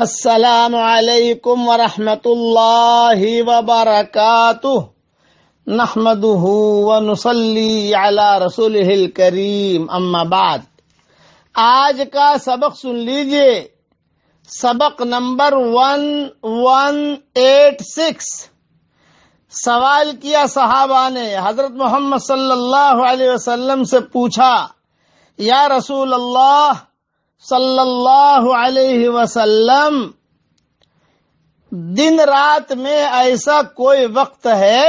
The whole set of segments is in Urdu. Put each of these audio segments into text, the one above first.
السلام علیکم ورحمۃ اللہ وبرکاتہ نحمد رسول کریم بعد آج کا سبق سن لیجئے سبق نمبر ون ون ایٹ سکس سوال کیا صحابہ نے حضرت محمد صلی اللہ علیہ وسلم سے پوچھا یا رسول اللہ صلی اللہ علیہ وسلم دن رات میں ایسا کوئی وقت ہے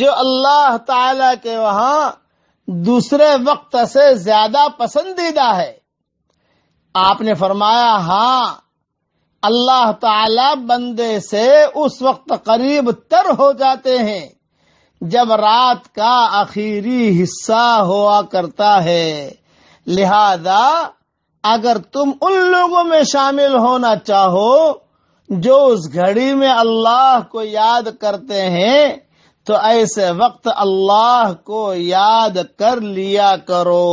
جو اللہ تعالی کے وہاں دوسرے وقت سے زیادہ پسندیدہ ہے آپ نے فرمایا ہاں اللہ تعالی بندے سے اس وقت قریب تر ہو جاتے ہیں جب رات کا آخری حصہ ہوا کرتا ہے لہذا اگر تم ان لوگوں میں شامل ہونا چاہو جو اس گھڑی میں اللہ کو یاد کرتے ہیں تو ایسے وقت اللہ کو یاد کر لیا کرو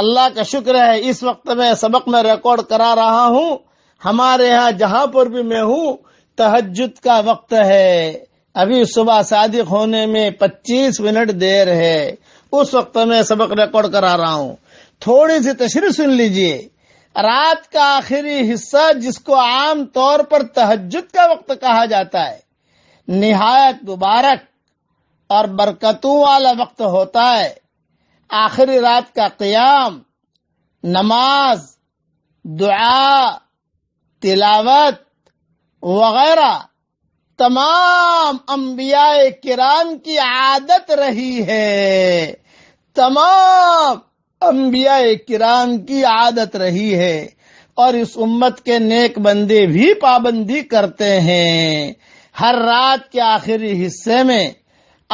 اللہ کا شکر ہے اس وقت میں سبق میں ریکارڈ کرا رہا ہوں ہمارے یہاں جہاں پر بھی میں ہوں تہجد کا وقت ہے ابھی صبح صادق ہونے میں پچیس منٹ دیر ہے اس وقت میں سبق ریکارڈ کرا رہا ہوں تھوڑی سی تشریح سن لیجئے رات کا آخری حصہ جس کو عام طور پر تہجد کا وقت کہا جاتا ہے نہایت مبارک اور برکتوں والا وقت ہوتا ہے آخری رات کا قیام نماز دعا تلاوت وغیرہ تمام انبیاء کران کی عادت رہی ہے تمام انبیاء کرام کی عادت رہی ہے اور اس امت کے نیک بندے بھی پابندی کرتے ہیں ہر رات کے آخری حصے میں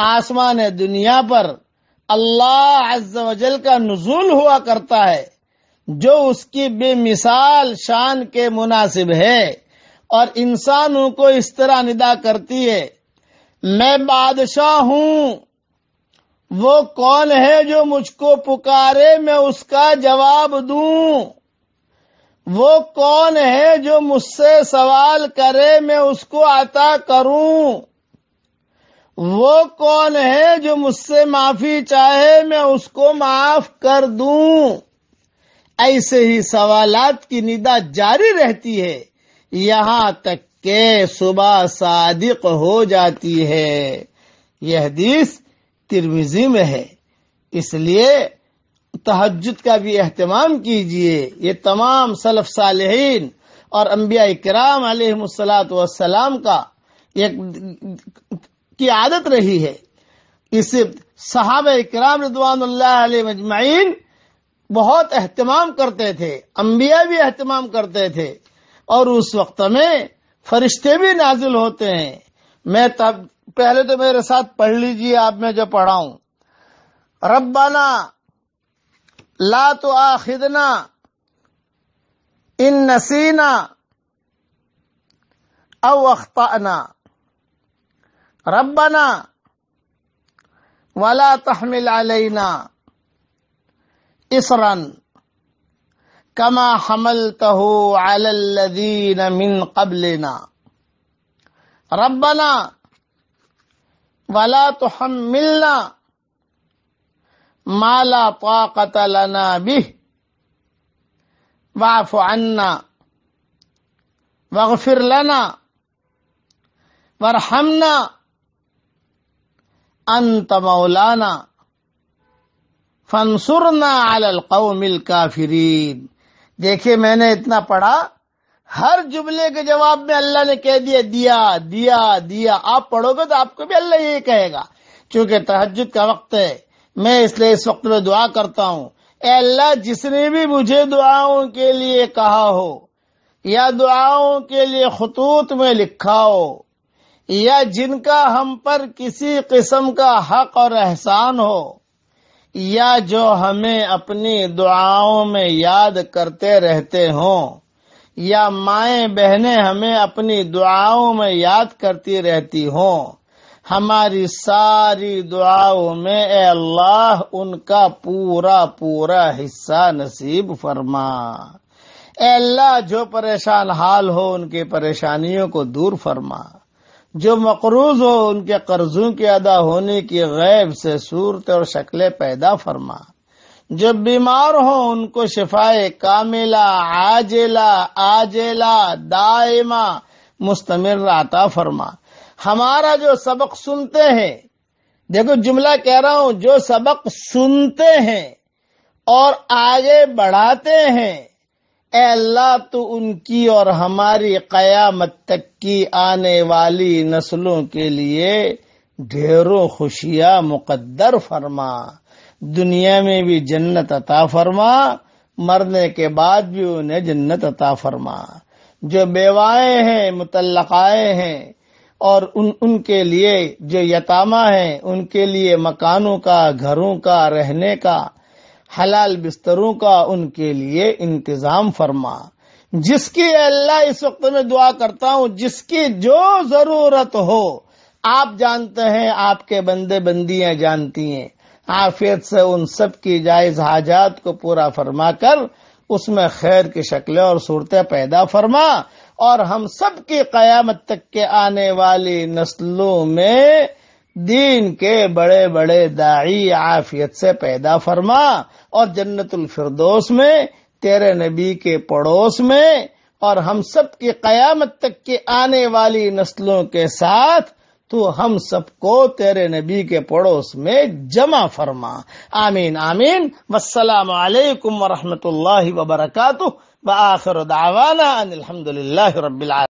آسمان دنیا پر اللہ عز و جل کا نزول ہوا کرتا ہے جو اس کی بے مثال شان کے مناسب ہے اور انسانوں کو اس طرح ندا کرتی ہے میں بادشاہ ہوں وہ کون ہے جو مجھ کو پکارے میں اس کا جواب دوں وہ کون ہے جو مجھ سے سوال کرے میں اس کو عطا کروں وہ کون ہے جو مجھ سے معافی چاہے میں اس کو معاف کر دوں ایسے ہی سوالات کی ندا جاری رہتی ہے یہاں تک کہ صبح صادق ہو جاتی ہے یہ حدیث میں ہے اس لیے تحجد کا بھی اہتمام کیجئے یہ تمام سلف صالحین اور انبیاء کرام علیہ السلاۃ والسلام کا عادت رہی ہے صحابہ اکرام رضوان اللہ علیہ مجمعین بہت اہتمام کرتے تھے انبیاء بھی اہتمام کرتے تھے اور اس وقت میں فرشتے بھی نازل ہوتے ہیں میں تب پہلے تو میرے ساتھ پڑھ لیجیے آپ میں جو پڑھا ہوں ربنا تو آخدنا ان نسینا او اختانا ربنا ولا تحمل علینا اس رن کما حمل تو من قبلنا ربنا ولا تو ہم ملنا مالا طاقت لنا بھی واف انا وغفر لنا ورحمنا انت مولانا فنسرنا على القوم الكافرین دیکھیے میں نے اتنا پڑھا ہر جملے کے جواب میں اللہ نے کہہ دیا دیا دیا دیا آپ پڑھو گے تو آپ کو بھی اللہ یہ کہے گا چونکہ تحجد کا وقت ہے میں اس لیے اس وقت میں دعا کرتا ہوں اے اللہ جس نے بھی مجھے دعاؤں کے لیے کہا ہو یا دعاؤں کے لیے خطوط میں لکھا ہو یا جن کا ہم پر کسی قسم کا حق اور احسان ہو یا جو ہمیں اپنی دعاؤں میں یاد کرتے رہتے ہوں یا مائیں بہنیں ہمیں اپنی دعاؤں میں یاد کرتی رہتی ہوں ہماری ساری دعاؤں میں اے اللہ ان کا پورا پورا حصہ نصیب فرما اے اللہ جو پریشان حال ہو ان کے پریشانیوں کو دور فرما جو مقروض ہو ان کے قرضوں کے ادا ہونے کی غیب سے صورت اور شکلیں پیدا فرما جب بیمار ہوں ان کو شفا کاملہ عاجلہ آجلہ دائمہ مستمر آ رہتا فرما ہمارا جو سبق سنتے ہیں دیکھو جملہ کہہ رہا ہوں جو سبق سنتے ہیں اور آگے بڑھاتے ہیں اے اللہ تو ان کی اور ہماری قیامت تک کی آنے والی نسلوں کے لیے ڈھیروں خوشیاں مقدر فرما دنیا میں بھی جنت عطا فرما مرنے کے بعد بھی انہیں جنت عطا فرما جو بیوائے ہیں متعلقائے ہیں اور ان ان کے لیے جو یتاما ہیں ان کے لیے مکانوں کا گھروں کا رہنے کا حلال بستروں کا ان کے لیے انتظام فرما جس کی اللہ اس وقت میں دعا کرتا ہوں جس کی جو ضرورت ہو آپ جانتے ہیں آپ کے بندے بندیاں جانتی ہیں عافیت سے ان سب کی جائز حاجات کو پورا فرما کر اس میں خیر کی شکلیں اور صورتیں پیدا فرما اور ہم سب کی قیامت تک کے آنے والی نسلوں میں دین کے بڑے بڑے داعی عافیت سے پیدا فرما اور جنت الفردوس میں تیرے نبی کے پڑوس میں اور ہم سب کی قیامت تک کی آنے والی نسلوں کے ساتھ تو ہم سب کو تیرے نبی کے پڑوس میں جمع فرما آمین آمین والسلام علیکم ورحمۃ اللہ وبرکاتہ بآخر دعوانا الحمد الحمدللہ رب العالمین